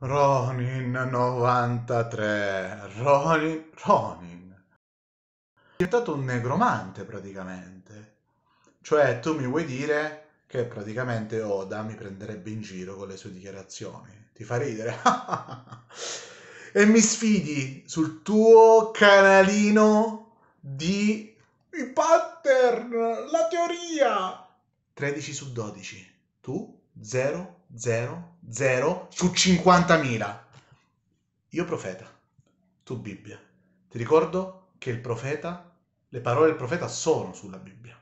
Ronin 93, Ronin, Ronin. È diventato un negromante praticamente. Cioè tu mi vuoi dire che praticamente Oda mi prenderebbe in giro con le sue dichiarazioni. Ti fa ridere? e mi sfidi sul tuo canalino di i pattern, la teoria. 13 su 12. Tu 0, 0, 0 su 50.000. Io profeta, tu Bibbia. Ti ricordo che il profeta, le parole del profeta sono sulla Bibbia.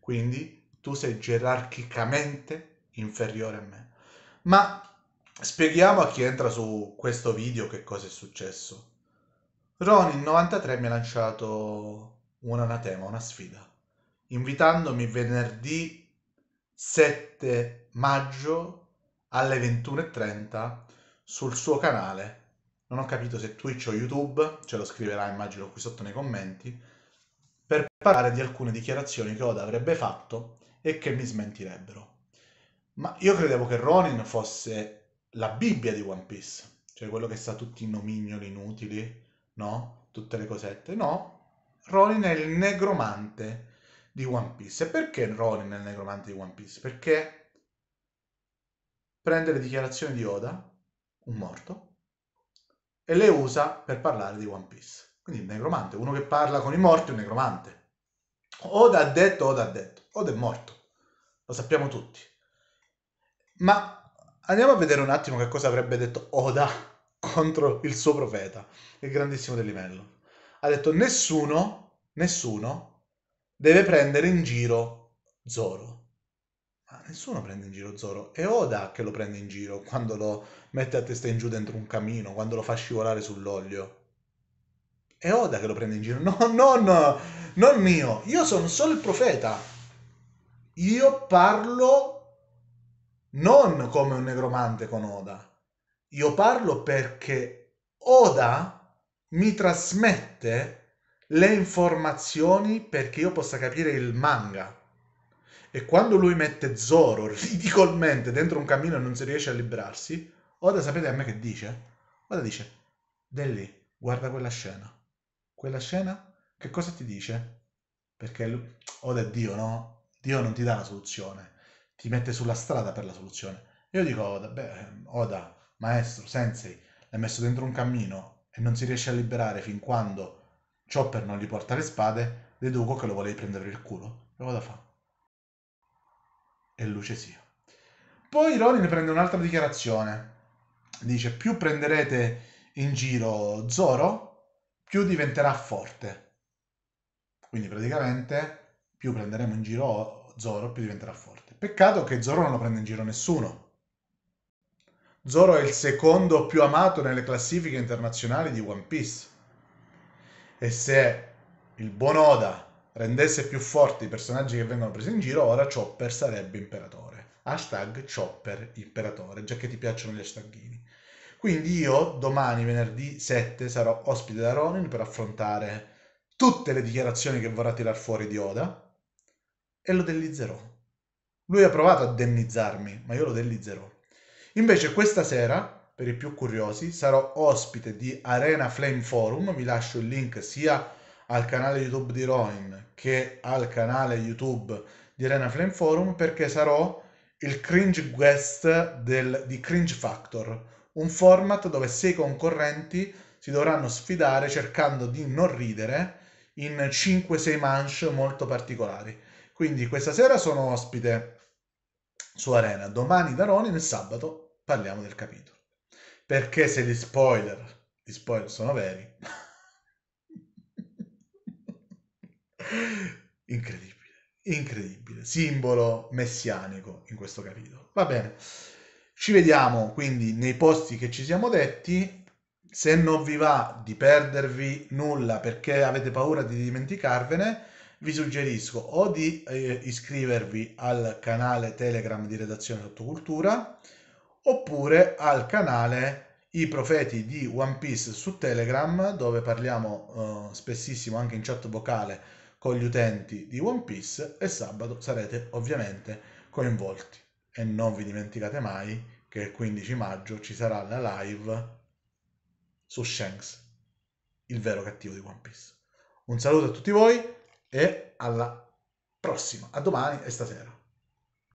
Quindi tu sei gerarchicamente inferiore a me. Ma spieghiamo a chi entra su questo video che cosa è successo. Ronin93 mi ha lanciato un anatema, una sfida, invitandomi venerdì 7 maggio alle 21.30 sul suo canale. Non ho capito se Twitch o YouTube, ce lo scriverà immagino qui sotto nei commenti, per parlare di alcune dichiarazioni che Oda avrebbe fatto e che mi smentirebbero. Ma io credevo che Ronin fosse la Bibbia di One Piece, cioè quello che sa tutti i nomignoli inutili, no? Tutte le cosette. No, Ronin è il negromante di One Piece. E perché Ronin è il negromante di One Piece? Perché prende le dichiarazioni di Oda, un morto, e le usa per parlare di One Piece. Quindi il negromante, uno che parla con i morti è un negromante. Oda ha detto, Oda ha detto, Oda è morto, lo sappiamo tutti. Ma andiamo a vedere un attimo che cosa avrebbe detto Oda contro il suo profeta, il grandissimo del livello. Ha detto nessuno, nessuno deve prendere in giro Zoro. Ah, nessuno prende in giro Zoro. È Oda che lo prende in giro quando lo mette a testa in giù dentro un camino, quando lo fa scivolare sull'olio. È Oda che lo prende in giro. No, non, no, non io. Io sono solo il profeta. Io parlo non come un negromante con Oda. Io parlo perché Oda mi trasmette le informazioni perché io possa capire il manga e quando lui mette Zoro ridicolmente dentro un cammino e non si riesce a liberarsi, Oda sapete a me che dice? Oda dice, Delli, guarda quella scena. Quella scena che cosa ti dice? Perché lui, Oda è Dio, no? Dio non ti dà la soluzione, ti mette sulla strada per la soluzione. Io dico a Oda, beh, Oda, maestro, sensei, l'hai messo dentro un cammino e non si riesce a liberare fin quando Chopper non gli porta le spade, deduco che lo volevi prendere il culo. E vado a fare e luce sia. Poi Ronin prende un'altra dichiarazione. Dice: Più prenderete in giro Zoro, più diventerà forte. Quindi praticamente, più prenderemo in giro Zoro, più diventerà forte. Peccato che Zoro non lo prende in giro nessuno. Zoro è il secondo più amato nelle classifiche internazionali di One Piece. E se il buon Oda rendesse più forti i personaggi che vengono presi in giro, ora Chopper sarebbe imperatore. Hashtag Chopper imperatore, già che ti piacciono gli hashtaggini. Quindi io domani, venerdì 7, sarò ospite da Ronin per affrontare tutte le dichiarazioni che vorrà tirar fuori di Oda e lo dellizzerò. Lui ha provato a dennizzarmi, ma io lo dellizzerò. Invece questa sera per i più curiosi, sarò ospite di Arena Flame Forum, vi lascio il link sia al canale YouTube di Roin che al canale YouTube di Arena Flame Forum perché sarò il cringe guest del, di Cringe Factor, un format dove sei concorrenti si dovranno sfidare cercando di non ridere in 5-6 manche molto particolari. Quindi questa sera sono ospite su Arena, domani da Ronin e sabato parliamo del capitolo. Perché se gli spoiler, gli spoiler sono veri, Incredibile, incredibile. Simbolo messianico in questo capitolo. Va bene. Ci vediamo quindi nei posti che ci siamo detti. Se non vi va di perdervi nulla perché avete paura di dimenticarvene, vi suggerisco o di eh, iscrivervi al canale Telegram di Redazione Sottocultura oppure al canale I Profeti di One Piece su Telegram dove parliamo eh, spessissimo anche in chat vocale con gli utenti di One Piece e sabato sarete ovviamente coinvolti. E non vi dimenticate mai che il 15 maggio ci sarà la live su Shanks, il vero cattivo di One Piece. Un saluto a tutti voi e alla prossima, a domani e stasera.